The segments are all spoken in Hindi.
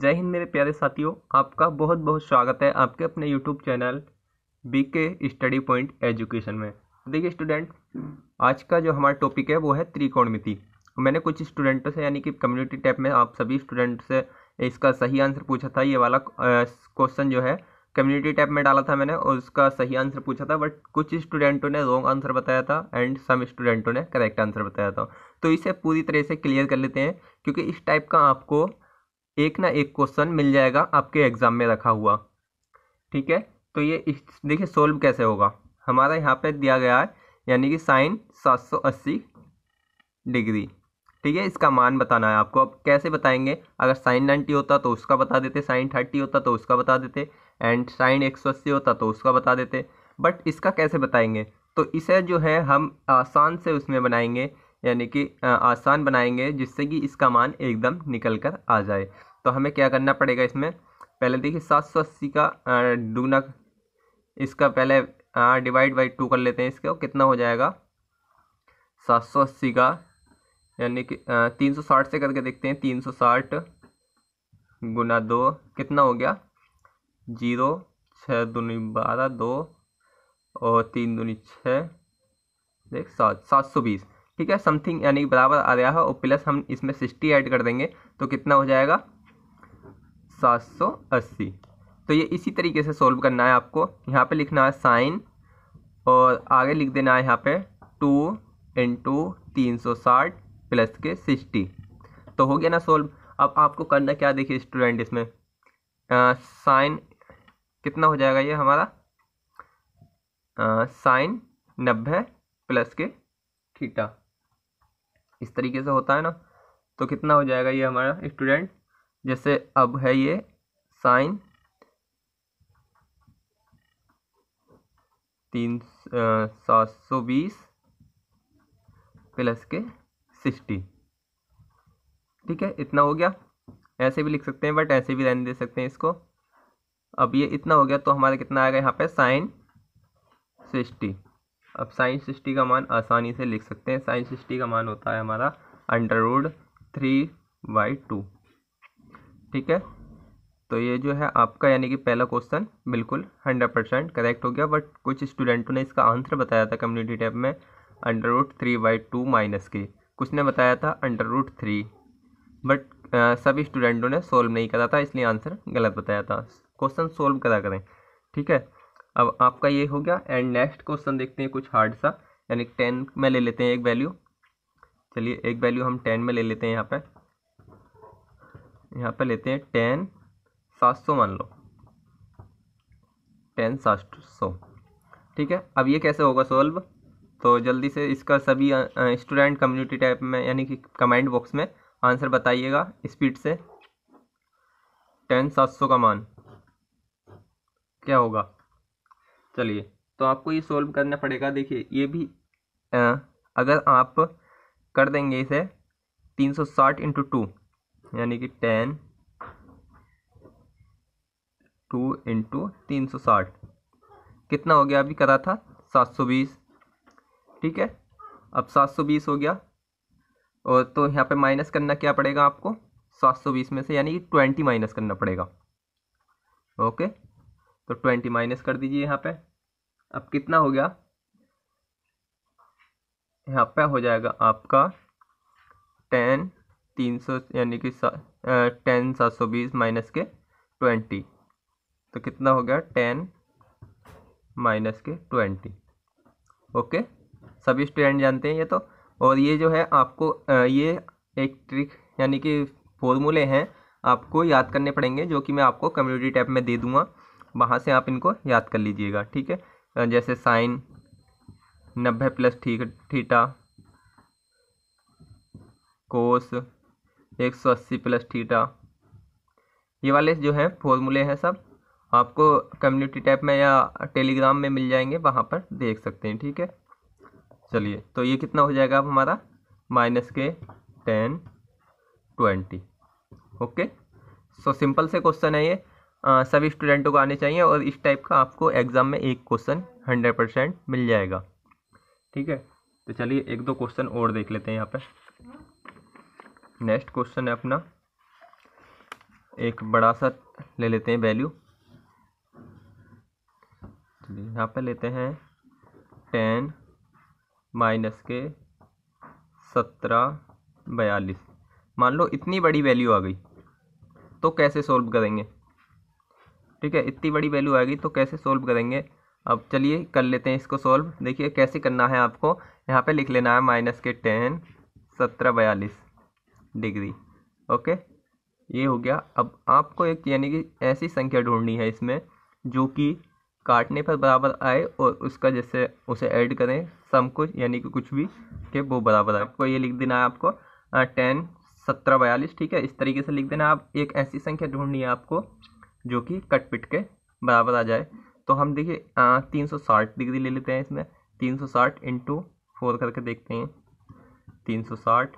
जय हिंद मेरे प्यारे साथियों आपका बहुत बहुत स्वागत है आपके अपने YouTube channel B K study point education में देखिए स्टूडेंट आज का जो हमारा टॉपिक है वो है त्रिकोणमिति मैंने कुछ स्टूडेंटों से यानी कि कम्युनिटी टैप में आप सभी स्टूडेंट से इसका सही आंसर पूछा था ये वाला क्वेश्चन जो है कम्युनिटी टैप में डाला था मैंने और उसका सही आंसर पूछा था बट कुछ स्टूडेंटों ने रॉन्ग आंसर बताया था एंड सम स्टूडेंटों ने करेक्ट आंसर बताया था तो इसे पूरी तरह से क्लियर कर लेते हैं क्योंकि इस टाइप का आपको एक ना एक क्वेश्चन मिल जाएगा आपके एग्ज़ाम में रखा हुआ ठीक है तो ये देखिए सोल्व कैसे होगा हमारा यहाँ पे दिया गया है यानी कि साइन 780 डिग्री ठीक है इसका मान बताना है आपको अब कैसे बताएंगे अगर साइन 90 होता तो उसका बता देते साइन 30 होता तो उसका बता देते एंड साइन 180 होता तो उसका बता देते बट इसका कैसे बताएंगे तो इसे जो है हम आसान से उसमें बनाएंगे यानी कि आसान बनाएंगे जिससे कि इसका मान एकदम निकल कर आ जाए तो हमें क्या करना पड़ेगा इसमें पहले देखिए सात सौ अस्सी का दूना इसका पहले डिवाइड बाई टू कर लेते हैं इसका कितना हो जाएगा सात सौ अस्सी का यानी कि तीन सौ साठ से करके देखते हैं तीन सौ साठ गुना दो कितना हो गया जीरो छः दूनी बारह दो और तीन दूनी छः देख सात सात सौ बीस ठीक है समथिंग यानी बराबर आ रहा है और प्लस हम इसमें सिक्सटी ऐड कर देंगे तो कितना हो जाएगा सात सौ अस्सी तो ये इसी तरीके से सोल्व करना है आपको यहाँ पे लिखना है साइन और आगे लिख देना है यहाँ पे टू इंटू तीन सौ साठ प्लस के सिक्सटी तो हो गया ना सोल्व अब आपको करना क्या देखिए स्टूडेंट इसमें साइन कितना हो जाएगा ये हमारा साइन नब्बे प्लस के थीटा इस तरीके से होता है ना तो कितना हो जाएगा ये हमारा स्टूडेंट जैसे अब है ये साइन तीन सात सौ बीस प्लस के सिक्सटी ठीक है इतना हो गया ऐसे भी लिख सकते हैं बट ऐसे भी रहने दे सकते हैं इसको अब ये इतना हो गया तो हमारा कितना आएगा यहाँ पे साइन सिक्सटी अब साइन सिक्सटी का मान आसानी से लिख सकते हैं साइन सिक्सटी का मान होता है हमारा under root three by two ठीक है तो ये जो है आपका यानी कि पहला क्वेश्चन बिल्कुल हंड्रेड परसेंट करेक्ट हो गया बट कुछ स्टूडेंटों ने इसका आंसर बताया था कम्युनिटी टैब में under root three by two minus के कुछ ने बताया था अंडर रूट थ्री बट सभी स्टूडेंटों ने सोल्व नहीं करा था इसलिए आंसर गलत बताया था क्वेश्चन सोल्व करा करें ठीक है अब आपका ये हो गया एंड नेक्स्ट क्वेश्चन देखते हैं कुछ हार्ड सा यानी टेन में ले लेते हैं एक वैल्यू चलिए एक वैल्यू हम टेन में ले लेते हैं यहाँ पे यहाँ पे लेते हैं टेन सात सौ मान लो टेन सात सौ ठीक है अब ये कैसे होगा सॉल्व तो जल्दी से इसका सभी स्टूडेंट कम्युनिटी टाइप में यानी कि कमेंट बॉक्स में आंसर बताइएगा स्पीड से टेन सात सौ का मान क्या होगा चलिए तो आपको ये सोल्व करना पड़ेगा देखिए ये भी आ, अगर आप कर देंगे इसे तीन सौ साठ इंटू टू यानी कि टेन टू इंटू तीन सौ साठ कितना हो गया अभी करा था सात सौ बीस ठीक है अब सात सौ बीस हो गया और तो यहाँ पे माइनस करना क्या पड़ेगा आपको सात सौ बीस में से यानी कि ट्वेंटी माइनस करना पड़ेगा ओके तो ट्वेंटी माइनस कर दीजिए यहाँ पे अब कितना हो गया यहाँ पे हो जाएगा आपका टेन तीन सौ यानी कि टेन सात सौ बीस माइनस के ट्वेंटी तो कितना हो गया टेन माइनस के ट्वेंटी ओके सभी स्टूडेंट जानते हैं ये तो और ये जो है आपको ये एक ट्रिक यानी कि फॉर्मूले हैं आपको याद करने पड़ेंगे जो कि मैं आपको कम्युनिटी टैब में दे दूंगा वहाँ से आप इनको याद कर लीजिएगा ठीक है जैसे साइन नब्बे प्लस ठीक थीटा कोस एक सौ अस्सी प्लस थीटा ये वाले जो हैं फॉर्मूले हैं सब आपको कम्युनिटी टैब में या टेलीग्राम में मिल जाएंगे वहाँ पर देख सकते हैं ठीक है चलिए तो ये कितना हो जाएगा अब हमारा माइनस के tan twenty okay so simple से क्वेश्चन है ये सभी स्टूडेंटों को आने चाहिए और इस टाइप का आपको एग्ज़ाम में एक क्वेश्चन हंड्रेड परसेंट मिल जाएगा ठीक है तो चलिए एक दो क्वेश्चन और देख लेते हैं यहाँ पर नेक्स्ट क्वेश्चन है अपना एक बड़ा सा ले लेते हैं वैल्यू चलिए यहाँ पर लेते हैं टेन माइनस के सत्रह बयालीस मान लो इतनी बड़ी वैल्यू आ गई तो कैसे सॉल्व करेंगे ठीक है इतनी बड़ी वैल्यू आएगी तो कैसे सोल्व करेंगे अब चलिए कर लेते हैं इसको सोल्व देखिए कैसे करना है आपको यहाँ पे लिख लेना है माइनस के टेन सत्रह बयालीस डिग्री ओके ये हो गया अब आपको एक यानी कि ऐसी संख्या ढूंढनी है इसमें जो कि काटने पर बराबर आए और उसका जैसे उसे ऐड करें सम कुछ यानी कि कुछ भी के वो बराबर आए आपको ये लिख देना है आपको टेन सत्रह बयालीस ठीक है इस तरीके से लिख देना आप एक ऐसी संख्या ढूंढनी है आपको जो कि कट पिट के बराबर आ जाए तो हम देखिए तीन सौ साठ डिग्री ले लेते हैं इसमें तीन सौ साठ इंटू फोर करके देखते हैं तीन सौ साठ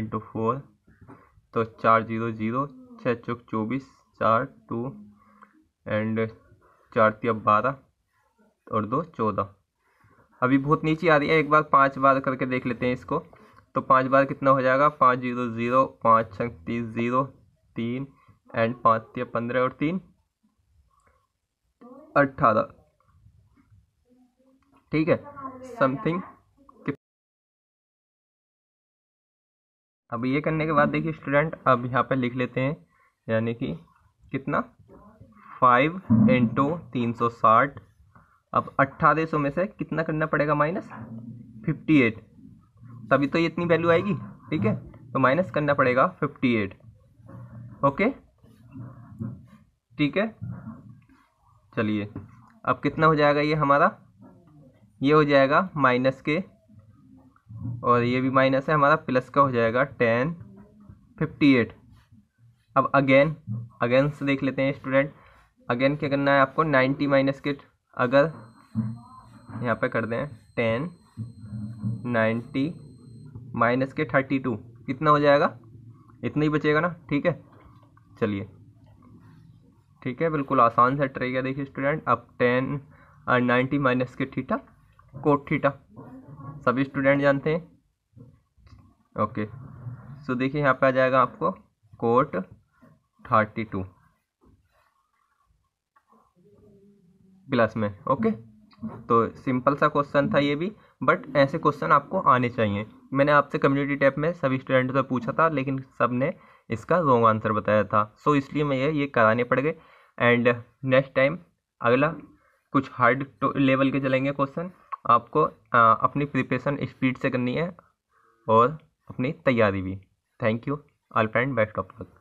इंटू फोर तो चार जीरो जीरो छः चौक चौबीस चार टू एंड चार तिया बारह और दो चौदह अभी बहुत नीचे आ रही है एक बार पाँच बार करके देख लेते हैं इसको तो पाँच बार कितना हो जाएगा पाँच जीरो ज़ीरो पाँच छत्तीस ज़ीरो तीन एंड पाँच या पंद्रह और तीन अट्ठारह ठीक है समथिंग अब ये करने के बाद देखिए स्टूडेंट अब यहाँ पर लिख लेते हैं यानी कि कितना फाइव इंटू तीन सौ साठ अब अट्ठारह सौ में से कितना करना पड़ेगा माइनस फिफ्टी एट तभी तो ये इतनी वैल्यू आएगी ठीक है तो माइनस करना पड़ेगा फिफ्टी एट ओके ठीक है चलिए अब कितना हो जाएगा ये हमारा ये हो जाएगा माइनस के और ये भी माइनस है हमारा प्लस का हो जाएगा टेन फिफ्टी एट अब अगेन अगेन से देख लेते हैं स्टूडेंट अगेन क्या करना है आपको नाइन्टी माइनस के अगर यहाँ पे कर दें टेन नाइन्टी माइनस के थर्टी टू कितना हो जाएगा इतना ही बचेगा ना ठीक है चलिए ठीक है बिल्कुल आसान सा ट्रिक है देखिए स्टूडेंट अब टेन और नाइन्टी माइनस के थीटा कोट थीटा सभी स्टूडेंट जानते हैं ओके सो देखिए यहाँ पे आ जाएगा आपको कोट थर्टी टू प्लस में ओके तो सिंपल सा क्वेश्चन था ये भी बट ऐसे क्वेश्चन आपको आने चाहिए मैंने आपसे कम्युनिटी टैब में सभी स्टूडेंट से पूछा था लेकिन सब ने इसका रॉन्ग आंसर बताया था सो so, इसलिए मैं ये ये कराने पड़ गए एंड नेक्स्ट टाइम अगला कुछ हार्ड लेवल के चलेंगे क्वेश्चन आपको आ, अपनी प्रिपरेशन स्पीड से करनी है और अपनी तैयारी भी thank you all friend best of luck